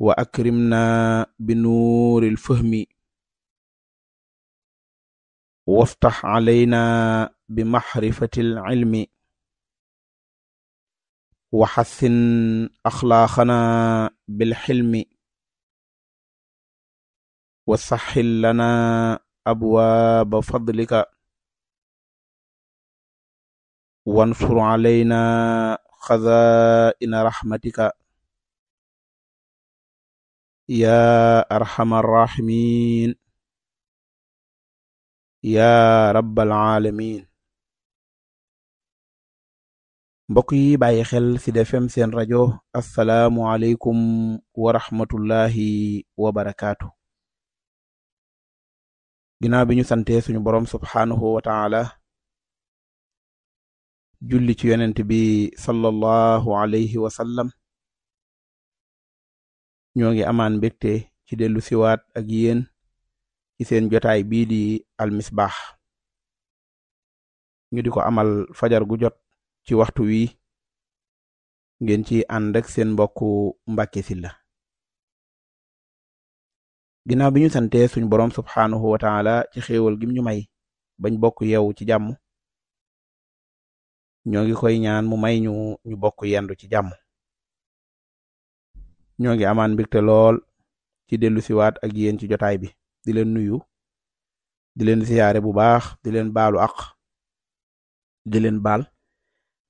وأكرمنا بنور الفهم وافتح علينا بمحرفه العلم وحسن أخلاقنا بالحلم وسهل لنا أبواب فضلك وانصر علينا خزائن رحمتك yaa arhamar raahimiin yaa rabbal aalamiin mbokk yi bàyyi xel Sud FM seen rajo assalaamu aleykum wa rahmatullahi wa barakaatu ginnaaw bi ñu sante suñu borom subhaanahu wa julli ci yonent bi sallallahu alayhi wa ñoo ngi amaan mbégte ci dellu siwaat ak yéen ci seen jotaay bii di almisbaax ñu di ko amal fajar gu jot ci waxtu wi ngeen ci ànd ak seen mbokku Mbàkke Sylla ginnaaw bi ñu sante suñ borom subxaanahu wa taala ci xéewal gim ñu may bañ bokk yew ci jàmm ñoo ngi koy ñaan mu may ñu ñu bokk yendu ci jàmm ñoo ngi amaan mbégte lool ci dellu siwaat ak yéen ci jotaay bi di leen nuyu di leen siyaare bu baax di leen baalu aq di leen baal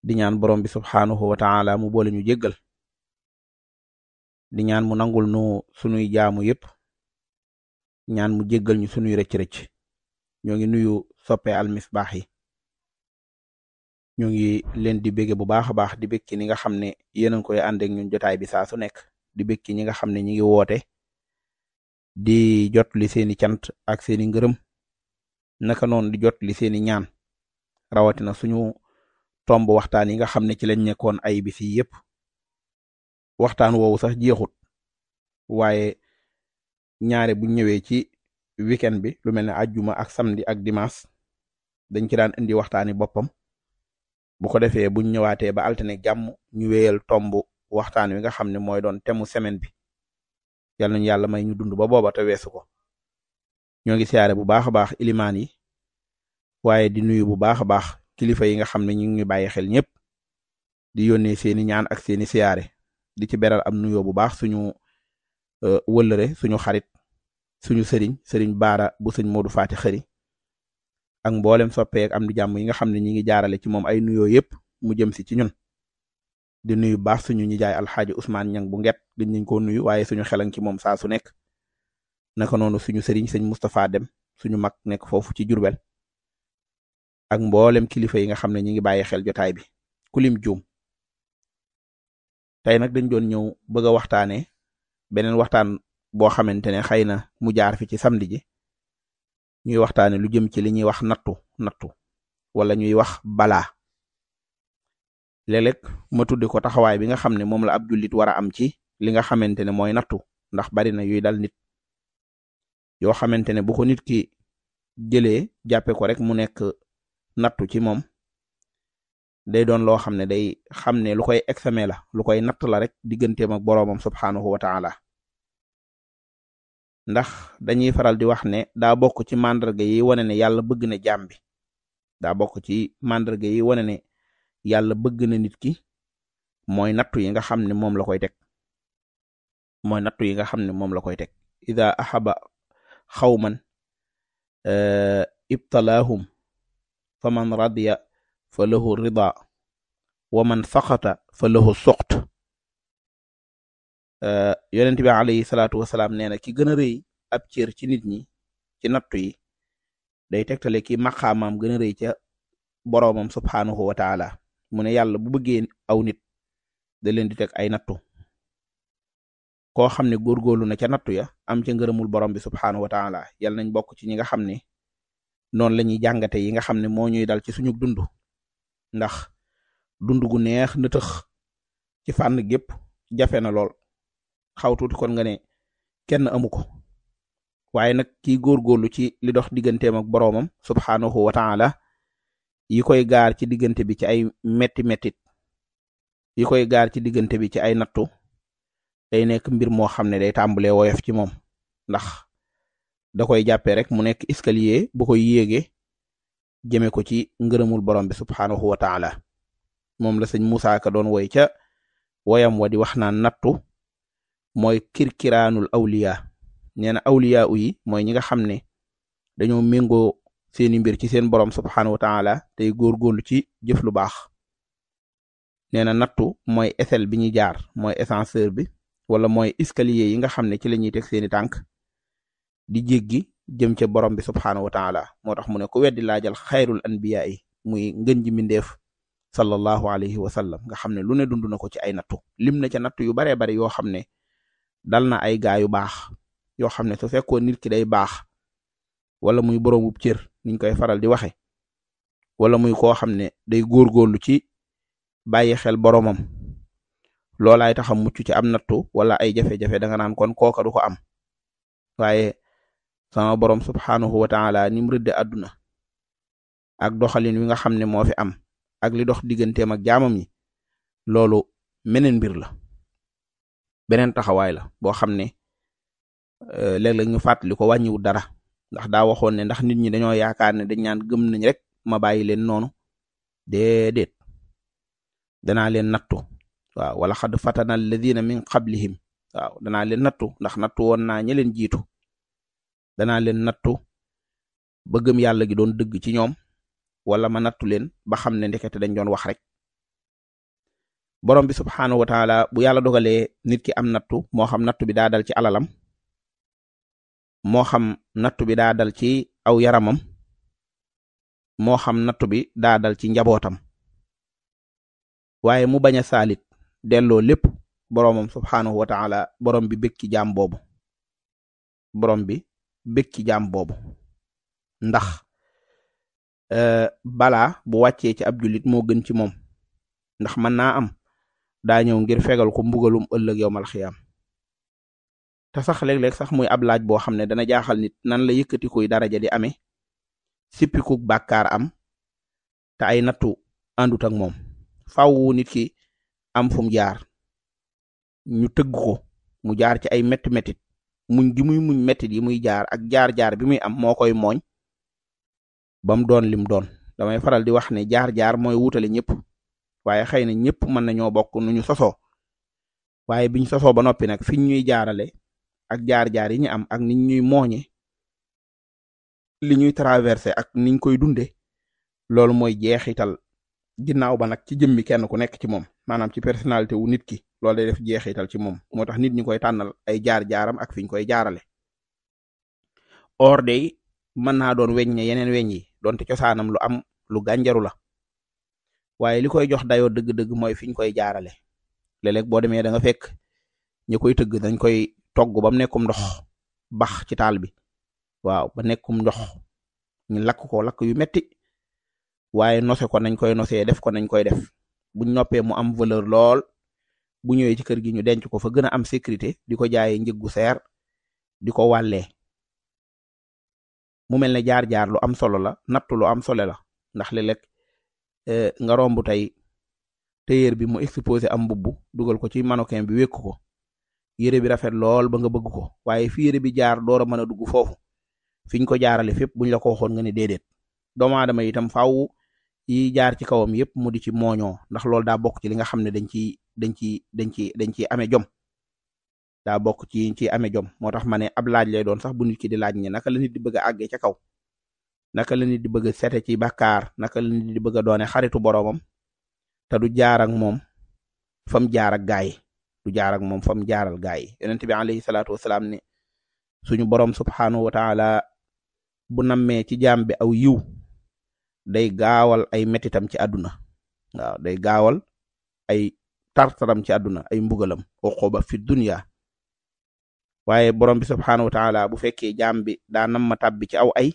di ñaan borom bi subxanahu wa ta'ala mu boole ñu jéggal di ñaan mu nangul nu sunuy jaamu yépp ñaan mu jéggal ñu sunuy rëcc-rëcc ñoo ngi nuyu soppe Al Misbah yi ñoo ngi leen di bége bu baax a baax di bég ci ni nga xam ne yéen a ngi koy ànd ak ñun jotaay bi saa su nekk. di békki ñi nga xam ne ñi ngi woote di jot li seeni cant ak seeni ngërëm naka noonu di jot seeni ñaan rawatina suñu tomb waxtaan yi nga xam ne ci lañ nekkoon ay bis yëpp waxtaan woowu sax jeexut waaye ñaare bu ñëwee ci weekend bi lu mel ne juma ak samedi ak dimanche dañ ci daan indi waxtaani boppam bu ko defee buñ ñëwaatee ba altine jàmm ñu wéyal tomb waxtaan wi nga xam ne mooy doon temu semaine bi yal nañu yàlla may ñu dund ba booba te weesu ko ñoo ngi siyaare bu baax a baax ilimaan yi waaye di nuyu bu baax a baax kilifa yi nga xam ne ñu ngi bàyyi xel ñëpp di yónnee seeni ñaan ak seeni siyaare di ci beral am nuyoo bu baax suñu e, wëllëre suñu xarit suñu sëriñ sëriñ baara bu sëñ Modou Faati xëri ak mboolem soppeek am di jàmm yi nga xam ne ñi ngi jaarale ci moom ay nuyoo yëpp mu jëm si ci ñun di nuyu baax suñu nijaay alxaaji Ousmane Ñang bu nget gën nañ koo nuyu waaye suñu xelan ci moom saa su nekk naka noonu suñu sëriñ sëñ Moustapha Dem suñu mag nekk foofu ci Jurbel ak mboolem kilifa yi nga xam ne ñi ngi bàyyi xel jotaay bi kulim juum tey nag dañ doon ñëw bëgg a beneen waxtaan boo xamante ne xëy na mu jaar fi ci samedi ji ñuy waxtaane lu jëm ci li ñuy wax nattu nattu wala ñuy wax balaa léeg-léeg ma tudde ko taxawaay bi nga xam ne moom la ab jullit war a am ci li nga xamante ne mooy nattu ndax bari na yuy dal nit yoo xamante ne bu ko nit ki jëlee jàppe ko rek mu nekk nattu ci moom day doon loo xam ne day xam ne lu koy exame la lu koy natt la rek digganteem ma boroomam subhaanahu wa taala ndax dañuy faral di wax ne daa bokk ci màndarga yi wane ne yàlla bëgg na jaam bi daa bokk ci màndarga yi wane ne yàlla bëgg na nit ki mooy nattu yi nga xam ne moom la koy teg mooy nattu yi nga xam ne moom la koy teg ida axaba xawman eh, ibtalaahum fa man radiya fa lahu rida wa man saqata fa lahu suxt eh, yonent bi salaatu wasalaam nee na ki gën a rëy ab cër ci nit ñi ci nattu yi day tegtale ki maqaamaam gën a rëy ca boroomam subhaanahu mu ne yàlla bu bëggee aw nit da leen di teg ay nattu koo xam ne góorgóorlu na ca nattu ya am ca ngërëmul borom bi subxanahu wa taala yàlla nañ bokk ci ñi nga xam ne noonu la jàngate yi nga xam ne moo ñuy dal ci suñu dund ndax dund gu neex na ci fànn gépp jafe na lool xaw tuuti kon nga ne kenn amu ko waaye nag kiy góorgóorlu ci li dox digganteem boromam boroomam subxanahu wa yi koy gaar ci diggante bi ci ay metti mettit yi koy gaar ci diggante bi ci ay nattu day nekk mbir moo xam ne day tàmbalee woyof ci moom ndax da koy jàppee rek mu nekk escalier bu koy yéege jëme ko ci ngërëmul borom bi subxanahu wa taala moom la sëñ Moussa Ka doon woy ca woyam wa di wax naan nattu mooy kirkiraanul awliya nee na awliya yi mooy ñi nga xam ne seeni mbir ci seen borom subxanahu wa ta'ala tey góorgóorlu ci jëf lu baax nee na nattu mooy échelle bi ñuy jaar mooy ascenseur bi wala mooy escalier yi nga xam ne ci la ñuy teg seeni tànk di jéggi jëm ca borom bi subxanahu wa ta'ala moo tax mu ne ku weddi laajal xayrul anbiya yi muy ngën ji mindeef sallallahu alayhi nga xam ne lu ne dund na ko ci ay nattu lim na ca nattu yu baree bari yoo xam ne dal na ay gaa yu baax yoo xam ne su fekkoon nit ki day baax niñ koy faral di waxe wala muy koo xam ne day góorgóorlu ci bàyyi xel boromam loolaay tax a mucc ci am nattu wala ay jafe-jafe danga naan kon kooka ko am waaye sama borom subxanahu wa ta'ala ni mu rëdde àdduna ak doxalin wi nga xam ne moo fi am ak li dox digganteem ak jaamam yi loolu meneen mbir la beneen taxawaay la boo xam ne euh, léeg-léeg ñu fàttali ko wàññiwul dara. ndax daa waxoon ne ndax nit ñi dañoo yaakaar ne dañ ñaan gëm nañ rek ma bàyyi leen noonu déedéet danaa leen nattu waaw wala xad fatana alladina min qablihim waaw danaa leen nattu ndax nattu woon naa ña leen jiitu danaa leen nattu ba gëm yàlla gi doon dëgg ci ñoom wala ma nattu leen ba xam ne ndekete dañ doon wax rek borom bi subxanahu wa taala bu yàlla dogalee nit ki am nattu moo xam nattu bi daa ci alalam moo xam nattu bi daa dal ci aw yaramam moo xam nattu bi daa dal ci njabootam waaye mu bañ a saalit delloo lépp boroomam subhaanahu wa taala borom bi bëkki jaam boobu borom bi bëkki jaam boobu ndax uh, balaa bu wàccee ci ab jullit moo gën ci moom ndax mën naa am daa ñëw ngir fegal ko mbugalum ëllëg yowmal xiyaam te sax léeg-léeg sax muy ab laaj boo xam ne dana jaaxal nit nan la yëkkatikuy daraja di amee sippikuk bàkkaar am te ay nattu àndut ak moom faaw nit ki am fu jaar ñu tëgg ko mu jaar ci ay métti métit muñ gi muy muñ métit yi muy jaar ak jaar-jaar bi muy am moo koy mooñ bam doon lim doon damay faral di wax ne jaar-jaar mooy wutale ñëpp waaye xëy na ñëpp mën nañoo bokk nu ñu sosoo waaye biñ sosoo ba noppi nag fiñ ñuy jaarale ak jaar-jaar yi ñu am ak niñ ñuy mooñe li ñuy traversé ak niñ koy dunde loolu mooy jeexital ginnaaw ba nag ci jëmmi kenn ku nekk ci moom maanaam ci personnalité wu nit ki loolu day def jeexital ci moom moo tax nit ñi koy tànnal ay jaar-jaaram ak fi ñu koy jaarale or day mën naa doon weñ ne yeneen weñ yi donte cosaanam lu am lu gànjaru la waaye li koy jox dayoo dëgg-dëgg mooy fi ñu koy jaarale léeg-léeg boo demee danga nga fekk ñu koy tëgg dañ koy togg ba mu nekkum ndox hmm. bax ci taal bi waaw ba nekkum ndox hmm. ñu lakk ko lakk yu metti waaye nose ko nañ koy nosee def ko nañ koy def buñ noppee mu am valeur lool bu ñëwee ci kër gi ñu denc ko fa gën a am sécurité di ko jaayee njëggu seer di ko wàllee mu mel ne jaar-jaar lu am solo la natt lu am solo la ndax li lekk eh, nga romb tey téyeer bi mu exposé am mbubb dugal ko ci mannequin bi wékk ko yére bi rafet lool ba nga bëgg ko waaye fi yére bi jaar door a mën a dugg foofu fiñ ko jaarale fépp buñ la ko waxoon nga ne déedéet doomu aadama itam faaw yi jaar ci kawam yëpp mu di ci mooñoo ndax loolu daa bokk ci li nga xam ne dañ ciy dañ ciy dañ ciy dañ ciy amee jom daa bokk ci ci amee jom moo tax ma ne ab laaj lay doon sax bu nit ki di laaj ne naka la nit di bëgg a àggee ca kaw naka la nit di bëgg a ci bakar naka la di bëgg a doone xaritu boroomam te du jaar ak moom fam jaar ak gaay du jaar moom fam jaaral gaay yi yonent bi alayhi salaatu wasalaam ne suñu borom subxanahu wa taala bu nammee ci jaam bi aw yiw day gaawal ay metitam ci àdduna waaw day gaawal ay tartaram ci àdduna ay mbugalam uquba fi dunya waaye borom bi subxanahu wa taala bu fekkee jaam bi daa nam ci aw ay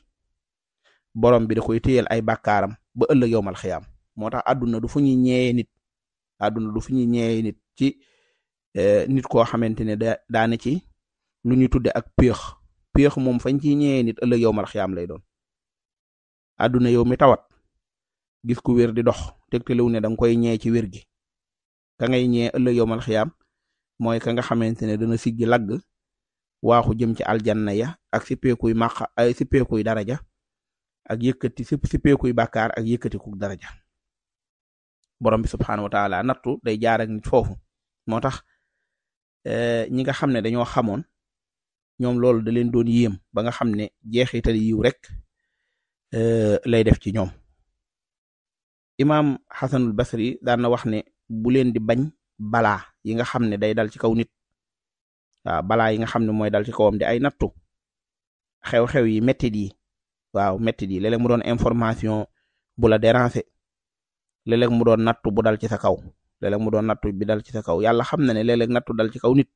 borom bi da koy téyel ay bàkkaaram ba ëllëg yowmal xiyaam moo tax du fu ñuy ñeeyee nit du fu ñuy ñeeyee ci. Eh, nit koo xamante ne da daana ci lu ñu tudde ak péex péex moom fañ ci ñëwee nit ëllëg yow mal lay doon àdduna yow mi tawat gis ku wér dox tegtalewu ne da nga koy ñee ci wér gi ka ngay ñee ëllëg yow mal xiyaam mooy ka nga xamante ne dana siggi lagg waaxu jëm ci aljanna ya ak si peekuy màq ay si daraja ak yëkkati si si peekuy bàkkaar ak yëkkati ku daraja borom bi subxanahu wa day jaar ak nit foofu moo Eh, ñi nga xam ne dañoo xamoon ñoom loolu da leen doon yéem ba nga xam ne jeexital yiw rek eh, lay def ci ñoom imaam Xasanul Basri daal na wax ne bu leen di bañ bala yi nga xam ne day dal ci kaw nit waaw balaa yi nga xam ne mooy dal ci kawam di ay nattu xew-xew yi mettit yi waaw mettit yi léeg mu doon information bu la déranger léeg mu doon nattu bu dal ci sa kaw léeg mu doon nattu bi dal ci sa kaw yàlla xam na ne nattu dal ci kaw nit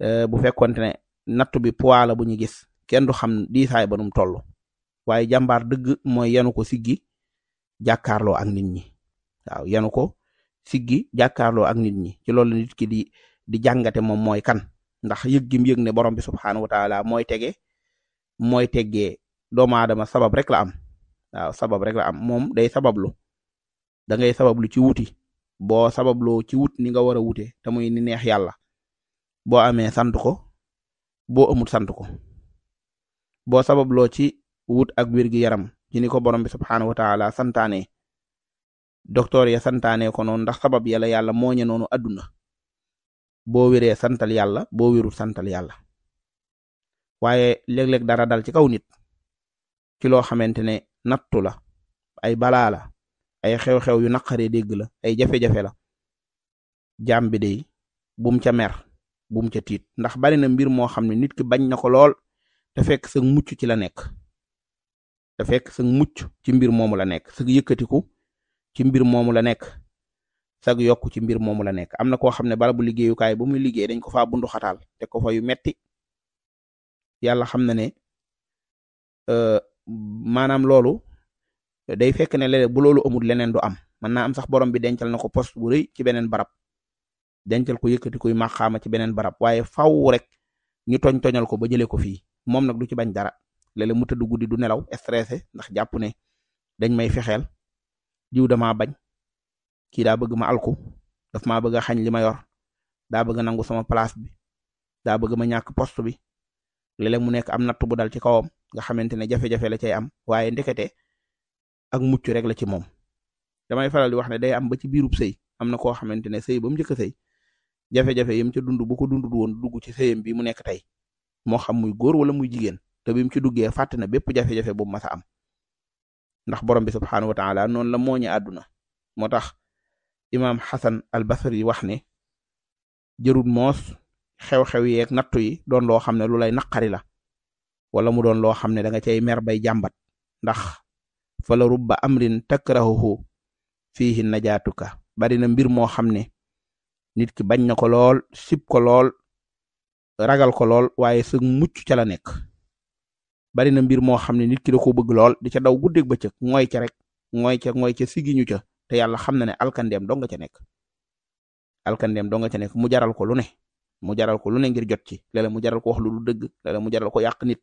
eh, bu fekkonte ne nattu bi poids la bu ñu gis kenn du xam diisaay ba num toll waaye jàmbaar dëgg mooy yanu ko siggi jàkkaarloo ak nit ñi waaw yanu ko siggi jàkkaarloo ak nit ñi ci loolu nit ki di di jàngate moom mooy kan ndax yëg gim yëg ne borom bi subhanahu wa taala mooy tege mooy teggee doomu aadama sabab rek la am waaw sabab rek la am moom day sabablu da ngay sabablu ci wuti. boo sababloo ci wut ni nga war a wute te muy ni neex yàlla boo amee sant ko boo amut sant ko boo sababloo ci wut ak wér yaram ci ni ko borom bi subxanahu wa taala santaane docteur ya santaane ko noonu ndax sabab yàlla yàlla mooñe noonu adduna boo wéree santal yàlla boo wiru santal yàlla waaye léeg-léeg dara dal ci kaw nit ci loo xamante ne nattu la ay balaa la ay xew-xew yu naqaree dégg la ay jafe-jafe la jaam bi day bum ca mer bum ca tiit ndax bari na mbir moo xam ne nit ki bañ na ko lool te fekk sag mucc ci la nekk te fekk sag mucc ci mbir moomu la nekk sag yëkkatiku ci mbir moomu la nekk sag yokk ci mbir moomu la nekk am na koo xam ne barabu liggéeyukaay bu muy liggéey dañ ko fa bundu xataal te ko fa yu metti yàlla xam na ne euh, maanaam loolu day fekk ne léeg bu loolu amul leneen du am mën naa am sax borom bi dencal na ko poste bu ci beneen barab dencal ko yëkkati kuy màqaama ci beneen barab waaye faw rek ñu toñ toñal ko ba jëlee ko fii moom nag du ci bañ dara léeg-léeg mu tëdd guddi du nelaw stressé ndax jàpp ne dañ may fexeel jiw damaa bañ kii daa bëgg ma alku daf maa bëgg a xañ li ma yor daa bëgg nangu sama place bi daa bëgg ma ñàkk post bi léeg mu nekk am nattu bu dal ci kawam nga xamante ne jafe la cay am waaye ndekete ak muccu rek la ci moom damay faral di wax ne day am ba ci biirub sëy am na koo xamante sëy ba mu njëkk sëy jafe-jafe yam ca dund bu ko dundul woon dugg ci sëyam bi mu nekk tey moo xam muy góor wala muy jigéen te bi mu ci duggee fàtt na bépp jafe-jafe bu mas a am ndax borom bi subhanahu wa ta'ala noonu la mooñu àdduna moo tax imaam Xasan al Basri wax ne jërul moos xew-xew yeeg nattu yi doon loo xam ne lu lay naqari la wala mu doon loo xam ne da nga cay mer bay jàmbat ndax fa la rubba amrin takrahuhu fihi najaatuka bari na mbir moo xam ne nit ki bañ na ko lool sib ko lool ragal ko lool waaye sëg mucc ca la nekk bari na mbir moo xam ne nit ki da ko bëgg lool di ca daw guddeeg bëccëg mooy ca rek mooy ca mooy ca sigiñu ca te yàlla xam na ne alkandeem dong nga ca nekk alkandeem dong nga ca nekk mu jaral ko lu ne mu jaral ko lu ne ngir jot ci léeg mu jaral ko wax lu dul dëgg léeg mu jaral ko yàq nit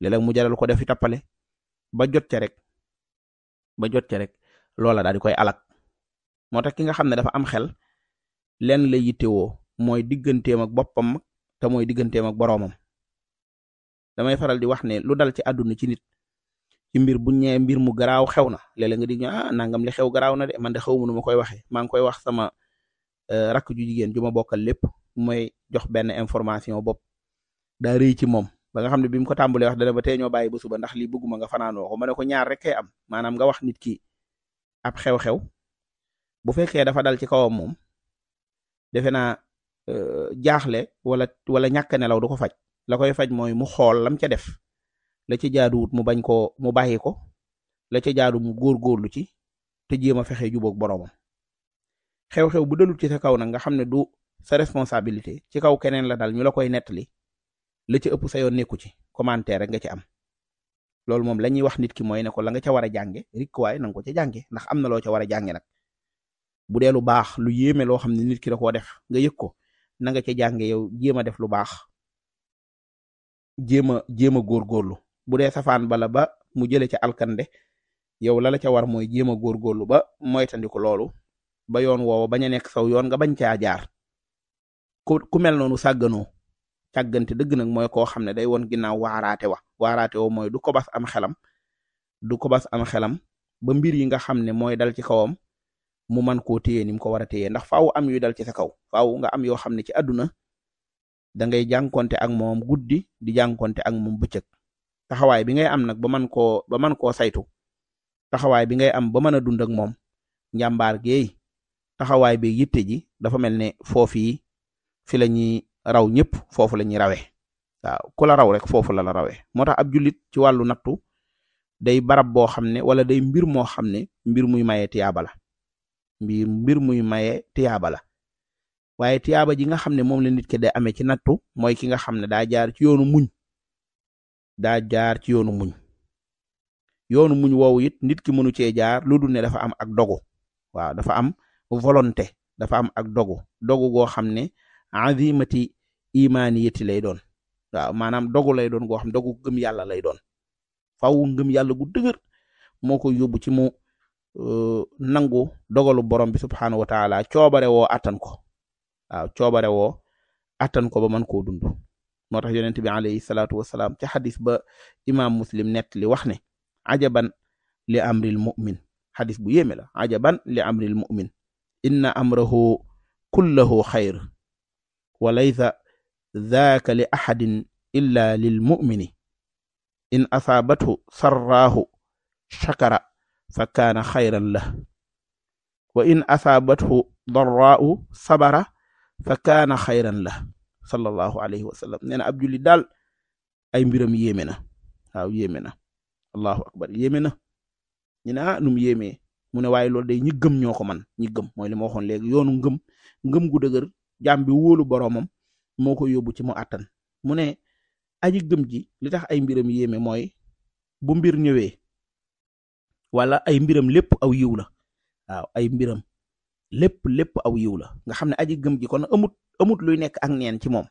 léeg mu jaral ko defi tapale ba jot ca rek ba jot ci rek loola daal di koy alak moo tax ki nga xam ne dafa am xel lenn la yittewoo mooy digganteem ak boppam te mooy digganteem ak boroomam damay faral di wax ne lu dal ci àdduna ci nit ci mbir bu ñëwee mbir mu garaaw xew na léeg-léeg nga di ah nangam le xew garaaw na de man de xew ma nu ma koy waxee maa ngi koy wax sama e, rakk ju jigéen ju ma bokkal lépp mooy jox benn information bopp daa rëy ci moom ba nga xam ne bi ko tàmbalee wax dana ba tey bàyyi ba suba ndax lii bëgguma nga fanaanoo ma ne ko ñaar rek am maanaam nga wax nit ki ab xew-xew bu fekkee dafa dal ci kawam moom defe naa euh, jaaxle wala wala ñàkk nelaw du ko faj la koy faj mooy mu xool lam ca def la ca jaaduwut mu bañ koo mu bàyyi ko la ci jaadu mu góor góorlu ci te jéem a fexe jubóog boroomam xew-xew bu dalut ci sa kaw nag nga xam ne du sa responsabilité ci kaw keneen la dal ñu la koy nettali la ci ëpp sa yoon nekku ci commentaire rek nga ci am. loolu moom la ñuy wax nit ki mooy ne ko la nga ca war a jànge rikk waaye na nga ko ca jànge ndax am na loo ca war a jànge nag bu dee lu baax lu yéeme loo xam ne nit ki da koo def nga yëg ko na nga ca jànge yow jéem a def lu baax jéem a jéem a góorgóorlu bu dee safaan bala ba mu jëlee ca alkande yow la la ca war mooy jéem a góorgóorlu ba moytandiku loolu ba yoon woowa bañ a nekk saw yoon nga bañ caa jaar ku ku mel noonu sàgganoo càggante dëgg nag mooy koo xam ne day woon ginnaaw waaraate wa waaraate woo mooy du ko bas am xelam du ko bas am xelam ba mbir yi nga xam ne mooy dal ci kawam mu mën koo téye ni mu ko war a téye ndax faaw am yu dal ci sa kaw faaw nga am yoo xam ne ci àdduna da ngay jànkonte ak moom guddi di jànkonte ak moom bëccëg taxawaay bi ngay am nag ba man koo ba mën koo saytu taxawaay bi ngay am ba mën a dund ak moom njàmbaar geey taxawaay bi yitte ji dafa mel ne foofu yi fi la ñuy raw ñëpp foofu la ñuy rawe waaw ku la raw rek foofu la rawe rawee moo tax ab julit ci wàllu nattu day barab boo xam ne wala day mbir moo xam ne mbir muy maye tiyaaba la mbir muy maye tiyaaba la waaye tiyaaba ji nga xam ne moom la nit ki day ame ci nattu mooy ki nga xam ne daa jaar ci yoonu muñ daa jaar ci yoonu muñ yoonu muñ woowu it nit ki mënu cee jaar lu dul ne dafa am ak dogu waaw dafa am volonté dafa am ak dogu dogu goo xam ne azimati imaaniyati lay doon waaw maanaam dogu lay doon goo xam dogu gam yàlla lay doon faw ngëm yàlla gu dëgër moo ko yóbbu ci mu euh, nangu dogalu borom bi subxanahu wa taala coobare woo attan ko ko ba mën koo dund moo tax yonent bi alayhi salaatu wa salaam ci xadis ba imaam muslim net li wax ne ajaban li amril mu'min xadis bu yéeme la ajaban li amril mu'min inna amrahu kullahu xayr wa laysa daaka li axadin illa lil mu'mini in asaabathu sarraahu shakara fa kaana xayran la wa in asaabathu darraa'u sabara fa kaana xayran lah sallallahu alayhi wa sallam nee daal ay mbiram yéeme na waaw allahu akbar yéeme na ñu ne ah nu mu yéemee mu ne loolu day ñi gëm ñoo ko man ñi gëm mooy li ma waxoon léegi yoonu ngëm ngëm gu dëgër jaam bi moo ko yóbbu ci mu attan mu ne aji gëm ji li tax ay mbiram yéeme mooy bu mbir ñëwee wala ay mbiram lépp aw yiw la ay mbiram lépp lépp aw yiw la nga xam ne aji gëm ji kon amut amut luy nekk ak neen ci moom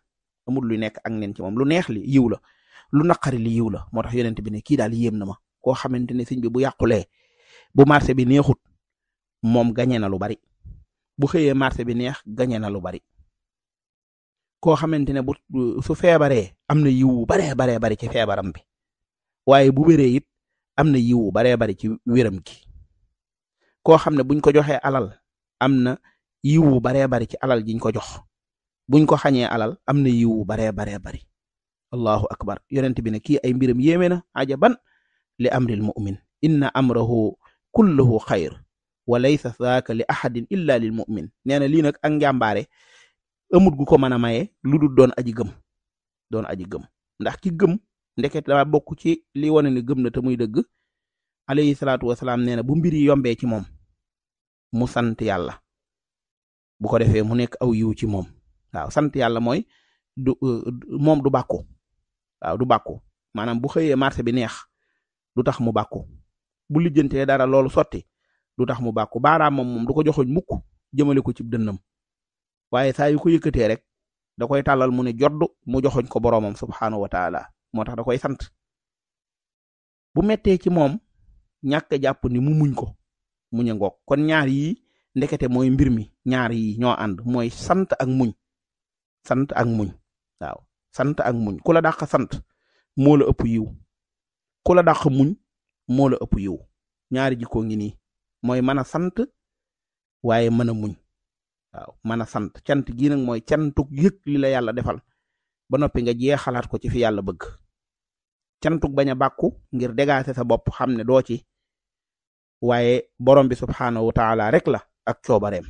amut luy nekk ak neen ci moom lu neex li yiw la lu naqari li yiw la moo tax yonent bi ne kii daal yéem na ma koo xamante ne sëñ bi bu yàqulee bu marché bi neexut moom gañe na lu bari bu xëyee marché bi neex gañe na lu bari koo xamante ne bu su feebaree am na yiwu baree baree bari ci feebaram bi waaye bu wéree it am na yiwu baree bari ci wéram gi koo xam ne buñ ko joxee alal am na yiwu baree bari ci alal jiñ ko jox buñ ko xañee alal am na yiwu bare baree bari allahu akbar yonent bi ne kii ay mbiram yéeme na ajaban li amril mu'min inna amrahu kulluhu xayr wa laysa thaaka li ahadin illa lil mu'min nee na lii nag ak njàmbaare amut gu ko mën a maye lu dul doon aji gëm doon aji gëm ndax ci gëm ndeket daa bokk ci li wane ne gëm na te muy dëgg alayhi salaatu wasalaam nee na bu mbir yi yombee ci moom mu sant yàlla bu ko defee mu nekk aw yiw ci moom waaw sant yàlla mooy du euh, moom du bàkku waaw du bàkku maanaam bu xëyee marché bi neex du tax mu bàkku bu lijjantee dara loolu sotti du tax mu bàkku baaraam moom moom du ko joxoñ mukk jëmale ko cib dënnam waaye saa yu ko yëkkatee rek da koy tàllal mu ne jodd mu joxoñ ko boroomam subxanahu wa taala moo tax da koy sant bu mettee ci moom ñàkk jàpp ni mu muñ ko muñ a ngoog kon ñaar yi ndekete mooy mbir mi ñaar yi ñoo ànd mooy sant ak muñ sant ak muñ waaw sant ak muñ ku la dàq sant moo la ëpp yiw ku muñ moo la ëpp yiw ñaari jikko ngi nii mooy mën a sant waaye mën a muñ waaw mën a sant cant gi nag mooy cantuk yëg li la yàlla defal ba noppi nga jeexalaat ko ci fi yàlla bëgg cantuk bañ a bàkku ngir dégaase sa bopp xam ne doo ci waaye borom bi subxanahu wa taala rek la ak coobareem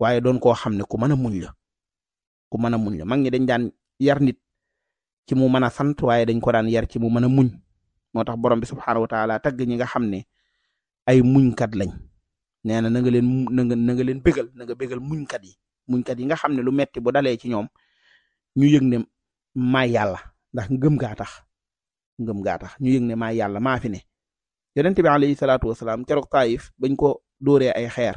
waaye doon koo xam ne ku mën a muñ la ku mën a muñ la mag ñi dañ daan yar nit ci mu mën a sant waaye dañ ko daan yar ci mu mën a muñ moo tax borom bi subxanahu wa taala tagg ñi nga xam ne ay muñkat lañ. nee na na leen na nga na nga leen bégal na nga bégal muñkat yi muñkat yi nga xam ne lu metti bo dalee ci ñoom ñu yëg ne maa yàlla ndax ngëm gaa tax ngëm gaa tax ñu yëg ne maa yàlla maa fi ne yonent bi alayhi salaatu wasalaam keroog taayif bañ ko dóoree ay xeer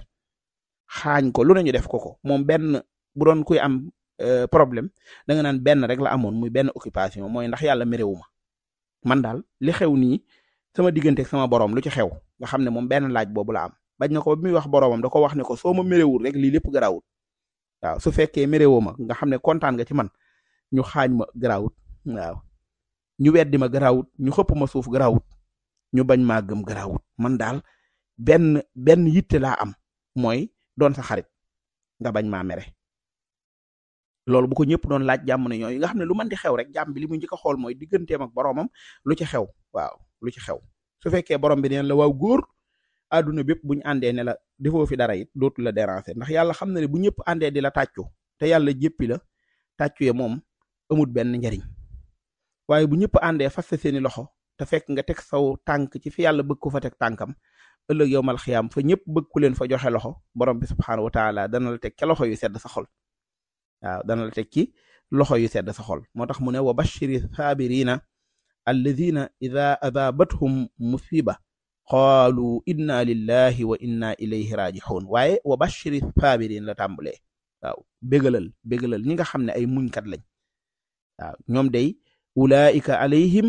xaañ ko lu ne ñu def ko ko moom benn bu doon kuy am euh, problème da nga naan benn rek la amoon muy benn occupation mooy ndax yàlla merewuma man daal li xew nii sama diggante sama borom lu ci xew nga xam ne moom benn laaj boobu la am bañ na ko bi muy wax boromam da ko wax ne ko soo ma merewul rek lii lépp garaawut waaw su fekkee merewoo ma nga xam ne kontaan nga ci man ñu xaañ ma garaawut waaw ñu weddi ma garaawut ñu xëpp ma suuf garaawut ñu bañ maa gëm garaawut man daal benn benn yitte laa am mooy doon sa xarit nga bañ maa mere loolu bu ko ñëpp doon laaj jàmm na ñooyu nga xam ne lu man di xew rek jàmm bi li mu njëkk a xool mooy digganteem ak boroomam lu ci xew waaw lu ci xew su fekkee borom bi la waaw góor aduna bépp bu andé ne la defo fi dara it dootu la déranger ndax yàlla xamna ne bu ñëpp andé di la tàccu te yàlla jéppi la tàccu ye mom amut ben ñariñ waye bu ñëpp àndee fas seeni loxo te fekk nga tek saw tànk ci fi yàlla bëgg ko fa tek tànkam ëlëk yowmal xiyam fa ñëpp bëgg ku leen fa joxe loxo borom bi subhanahu wa taala dana la tek ci loxo yu sedd sa xol waaw dana la tek ci loxo yu sedd sa xol motax mu ne wa bashiri sabirina alladina ida asabathum musiba qaalu inna lillahi wa inna ilayhi raajixuun waaye wa bashiri saabiriin la tàmbalee waaw bégalal ñi nga xam ne ay muñkat lañ waaw ñoom day ulaika alayhim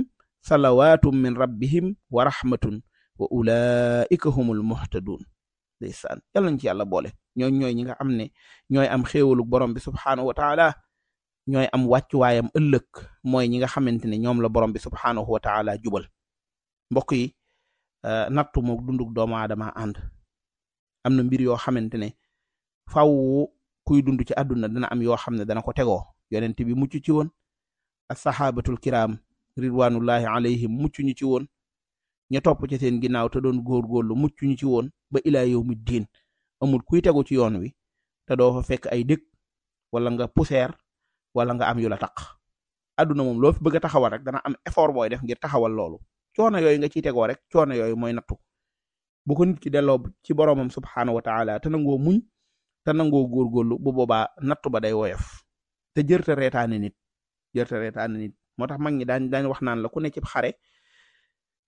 salawaatum min rabbihim wa rahmatun wa ulaika humul muhtaduun ndeysaan yal nañ ci yàlla boole ñooy ñooy ñi nga xam ne ñooy am xéewalu borom bi subxanahu wa taala ñooy am wàccuwaayam ëllëg mooy ñi nga xamante ne ñoom la borom bi subxanahu wa taala jubal mbokk yi. Euh, nattu moog dundug doomu aadama ànd am na mbir yoo xamante ne faw kuy dund ci àdduna dana am yoo xam ne dana ko tegoo yonent bi mucc ci woon as-sahabatul kiram ridwanullahi alayhim mucc ñu ci woon ña topp ci seen ginnaaw te doon góorgóorlu mucc ñu ci woon ba ilaa yawmi diin amul kuy tegu ci yoon wi te doo fa fekk ay dëkk wala nga poussière wala nga am yu la taq àdduna moom loo fi bëgg a rek dana am effort booy def ngir taxawal loolu coono yooyu nga ciy tegoo rek coono yooyu mooy nattu bu ko nit ci delloo ci boromam subxanahu wa taala te nangoo muñ te nangoo góorgóorlu bu boobaa nattu ba day woyof te jërta reetaane nit jërta reetaane nit moo tax mag ñi daañu daañu wax naan la ku ne ci xare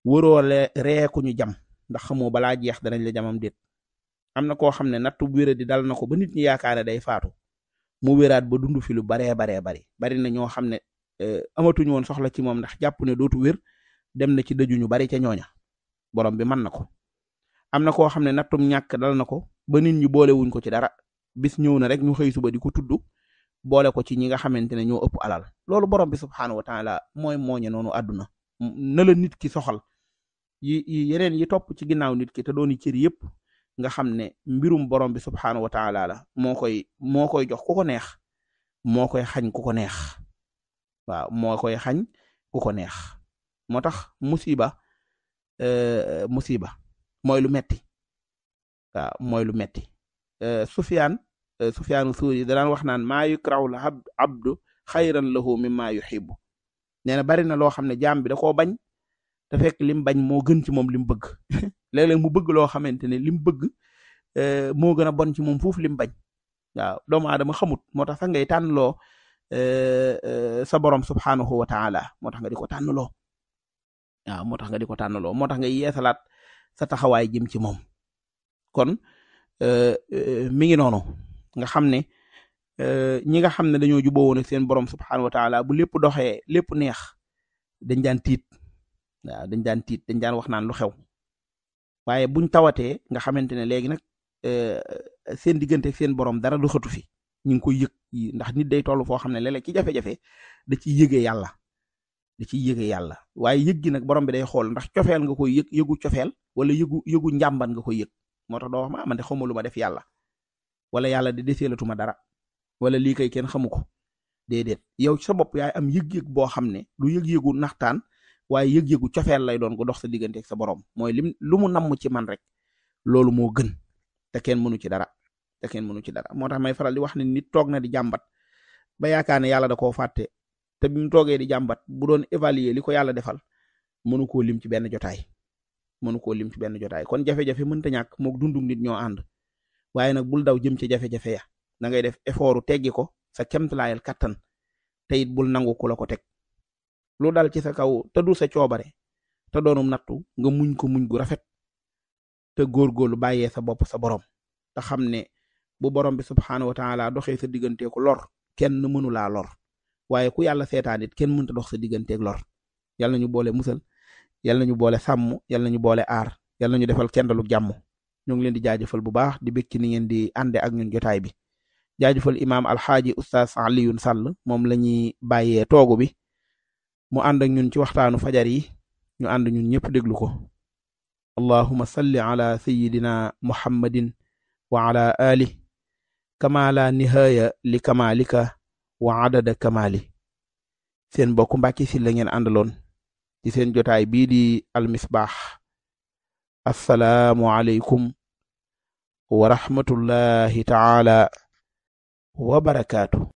waroo ree ñu jam ndax xamoo balaa jeex danañ la jamom déet am na koo xam ne nattu wéra di dal na ko ba nit ñi yaakaar day faatu. mu wéraat ba dundu fi lu baree baree bari bari na ñoo xam ne eh, amatuñu woon soxla ci moom ndax jàpp ne dootu wér dem na ci daju ñu bari ca ñooña borom bi mën na ko am na koo xam ne nattum ñàkk dal na ko ba nit ñi boole ko ci dara bis ñëw na rek ñu xëy suba di ko tudd boole ko ci ñi nga xamante ne ñoo ëpp alal loolu borom bi subxanahu wa taala mooy mooñe noonu àdduna na nit ki soxal yi yeneen yi topp ci ginnaaw nit ki te dooni cër yëpp nga xam ne mbirum borom bi subxanahu wa taala moo koy moo koy jox ku ko neex moo koy xañ ku ko neex waaw moo koy xañ ku neex. moo tax musiba euh, musiba mooy lu metti waaw mooy lu metti euh, Sufyaan euh, Sufyaanu Suuri danaan wax naan maa yukrahu la abdu xayran lahu mimma yuhibbu nee na bari na loo xam ne jaam bi da koo bañ te fekk lim bañ moo gën ci moom lim bëgg léeg-léeg mu bëgg loo xamante ne lim bëgg moo gën a bon ci moom foofu lim bañ waaw doomu aadama xamut moo tax sax ngay tànnloo sa borom subxanahu wa ta'ala moo tax nga di ko tànnloo waaw moo tax nga di ko tànnaloo moo tax nga yeesalaat sa taxawaay jëm ci moom kon euh, euh, mi ngi noonu nga xam ne euh, ñi nga xam ne dañoo juboo woon ak seen borom subxanahu wa taala bu lépp doxee lépp neex dañ daan tiit waaw dañ daan tiit dañ daan wax naan lu xew waaye buñ tawatee nga xamante ne léegi nag seen diggante seen borom dara du xatu fi ñu ngi koy yëg ndax nit day toll foo xam ne léeg-léeg ci jafe-jafe da ciy yëgee yàlla. da ciy yëge yàlla waaye yëg gi borom bi day xool ndax cofeel nga koy yëg yëgu cofeel wala yëgu yëgu njàmban nga koy yëg moo tax doo wax ma ah, man de lu ma def yàlla wala yàlla de deseelatuma dara wala lii kay kenn xamu ko déedéet yow sa bopp yaay am yëg-yëg boo xam ne lu yëg-yëgu naxtaan waaye yëg-yëgu cofeel lay doon gu dox sa diggante sa borom mooy lim lu mu namm ci man rek loolu moo gën te kenn mënu ci dara te kenn mënu ci dara moo tax may faral di wax ne nit toog na di jàmbat ba yaakaar ne yàlla da koo fàtte te bi mu toogee di jàmbat bu doon évaluer li ko yàlla defal mënu koo lim ci benn jotaay mënu koo lim ci benn jotaay kon jafe-jafe mënta ñàkk moog dundug nit ñoo ànd waaye nag bul daw jëm ci jafe-jafe ya da ngay def effortu teggi ko sa kemtalaayal kattan te it bul nangu ku la ko teg lu daal ci sa kaw te du sa coobare te doonum nattu nga muñ ko muñ gu rafet te góorgóorlu bàyyee sa bopp sa borom te xam ne bu borom bi subxanahu wa taala doxee sa digganteeku lor kenn mënu laa lor. waaye ku yàlla seetaan it kenn mënta dox sa digganteeg lor yàlla nañu boole musal yàlla ñu boole sàmm yàlla ñu boole aar yàlla ñu defal kendalu jàmm ñu ngi leen di jaajëfal bu baax di békk ni ngeen di ànde ak ñun jotaay bi jaajëfal imaam alxaaji oustaz Alioune Sall moom la ñuy bàyyee toogu bi mu ànd ñun ci waxtaanu fajar yi ñu ànd ñun ñëpp déglu ko allahuma salli ala sayidina muhammadin wa ala ali kama nihaya li kamalika wa adada kamali seen mbokku Mbàkke Sylla ngeen àndaloon ci seen jotaay bii di almisbaax assalaamu aleykum wa rahmatullahi taala wa